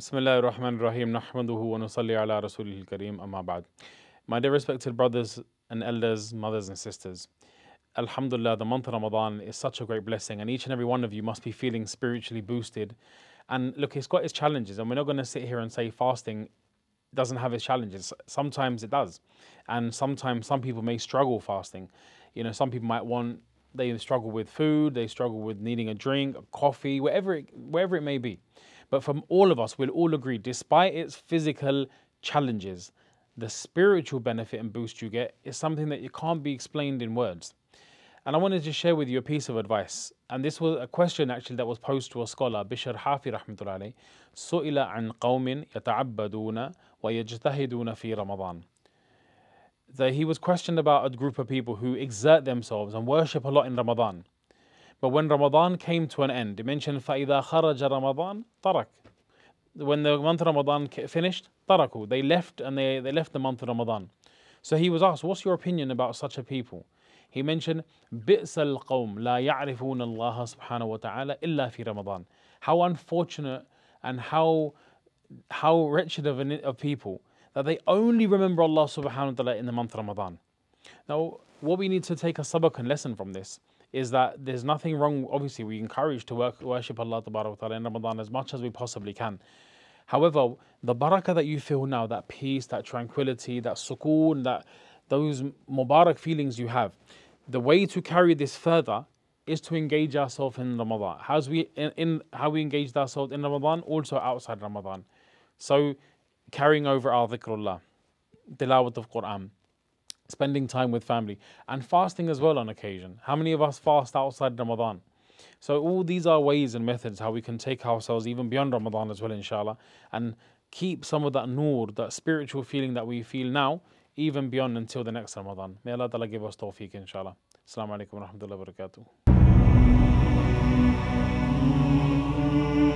Bismillahirrahmanirrahim. Nahmaduhu wa nusalli ala rasulihil kareem amma ba'd. My dear respected brothers and elders, mothers and sisters. Alhamdulillah, the month of Ramadan is such a great blessing and each and every one of you must be feeling spiritually boosted. And look, it's got its challenges and we're not going to sit here and say fasting doesn't have its challenges. Sometimes it does. And sometimes some people may struggle fasting. You know, some people might want, they struggle with food, they struggle with needing a drink, a coffee, whatever it, wherever it may be. But from all of us, we'll all agree, despite its physical challenges, the spiritual benefit and boost you get is something that you can't be explained in words. And I wanted to share with you a piece of advice. And this was a question actually that was posed to a scholar, Bishr Hafi rahmatullahi سئل عن قوم wa ويجتهدون fi Ramadan. That he was questioned about a group of people who exert themselves and worship a lot in Ramadan. But when Ramadan came to an end, he mentioned فَإِذَا خَرَجَ رَمَضَان طَرَك When the month Ramadan finished, طَرَكُوا They left and they, they left the month of Ramadan. So he was asked, what's your opinion about such a people? He mentioned, بِئْسَ الْقَوْمِ لَا يَعْرِفُونَ اللَّهَ سُبْحَانَهُ وَتَعَالَى إِلَّا فِي رَمَضَان How unfortunate and how how wretched of, an, of people that they only remember Allah subhanahu wa ta'ala in the month Ramadan. Now, what we need to take a sabak and lesson from this is that there's nothing wrong. Obviously, we encourage to work, worship Allah Ta'ala in Ramadan as much as we possibly can. However, the barakah that you feel now, that peace, that tranquility, that sukoon, that those mubarak feelings you have, the way to carry this further is to engage ourselves in Ramadan. How's we in, in how we engaged ourselves in Ramadan, also outside Ramadan. So carrying over our dhikrullah, tilawat of Quran, spending time with family, and fasting as well on occasion. How many of us fast outside Ramadan? So all these are ways and methods how we can take ourselves even beyond Ramadan as well, inshallah, and keep some of that nur, that spiritual feeling that we feel now, even beyond until the next Ramadan. May Allah Ta'ala give us tawfiq, inshallah. Assalamu alaikum wa rahmatullahi wa barakatuh.